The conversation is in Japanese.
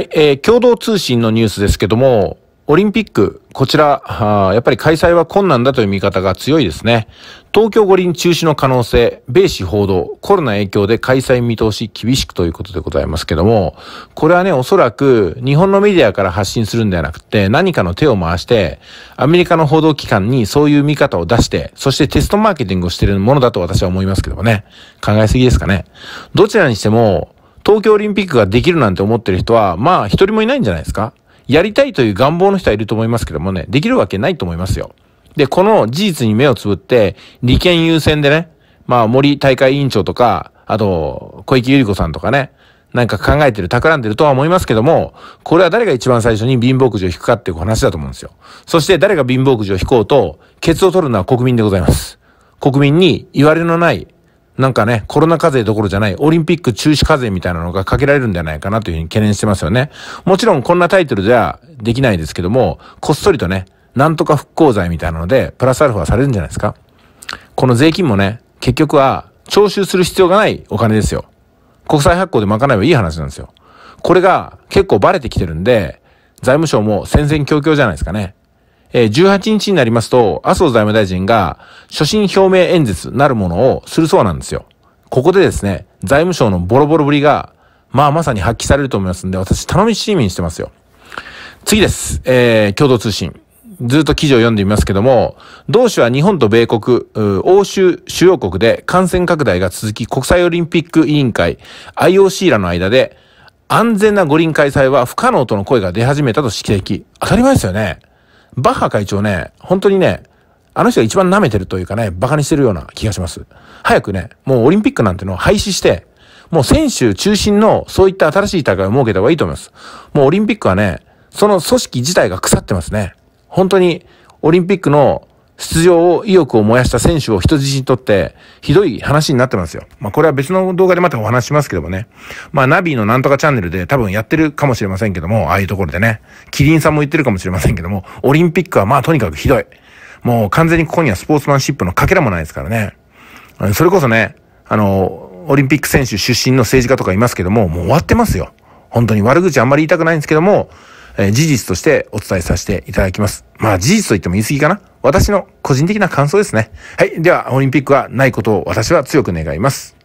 はい、えー、共同通信のニュースですけども、オリンピック、こちらあ、やっぱり開催は困難だという見方が強いですね。東京五輪中止の可能性、米市報道、コロナ影響で開催見通し厳しくということでございますけども、これはね、おそらく日本のメディアから発信するんではなくて、何かの手を回して、アメリカの報道機関にそういう見方を出して、そしてテストマーケティングをしているものだと私は思いますけどもね。考えすぎですかね。どちらにしても、東京オリンピックができるなんて思ってる人は、まあ一人もいないんじゃないですかやりたいという願望の人はいると思いますけどもね、できるわけないと思いますよ。で、この事実に目をつぶって、利権優先でね、まあ森大会委員長とか、あと、小池百合子さんとかね、なんか考えてる、企んでるとは思いますけども、これは誰が一番最初に貧乏くじを引くかっていう話だと思うんですよ。そして誰が貧乏くじを引こうと、ケツを取るのは国民でございます。国民に言われのないなんかね、コロナ課税どころじゃない、オリンピック中止課税みたいなのがかけられるんじゃないかなというふうに懸念してますよね。もちろんこんなタイトルじゃできないですけども、こっそりとね、なんとか復興罪みたいなので、プラスアルファされるんじゃないですか。この税金もね、結局は徴収する必要がないお金ですよ。国債発行で賄えばいい話なんですよ。これが結構バレてきてるんで、財務省も戦々恐々じゃないですかね。え18日になりますと、麻生財務大臣が、所信表明演説なるものをするそうなんですよ。ここでですね、財務省のボロボロぶりが、まあまさに発揮されると思いますんで、私頼みしみにしてますよ。次です。えー、共同通信。ずっと記事を読んでみますけども、同志は日本と米国、欧州主要国で感染拡大が続き国際オリンピック委員会 IOC らの間で安全な五輪開催は不可能との声が出始めたと指摘。当たり前ですよね。バッハ会長ね、本当にね、あの人が一番舐めてるというかね、馬鹿にしてるような気がします。早くね、もうオリンピックなんてのを廃止して、もう選手中心のそういった新しい大会を設けた方がいいと思います。もうオリンピックはね、その組織自体が腐ってますね。本当に、オリンピックの出場を意欲を燃やした選手を人質にとって、ひどい話になってますよ。まあ、これは別の動画でまたお話しますけどもね。まあ、ナビのなんとかチャンネルで多分やってるかもしれませんけども、ああいうところでね。キリンさんも言ってるかもしれませんけども、オリンピックはまあ、とにかくひどい。もう完全にここにはスポーツマンシップのかけらもないですからね。それこそね、あの、オリンピック選手出身の政治家とかいますけども、もう終わってますよ。本当に悪口あんまり言いたくないんですけども、え事実としてお伝えさせていただきます。まあ事実と言っても言い過ぎかな。私の個人的な感想ですね。はい。では、オリンピックはないことを私は強く願います。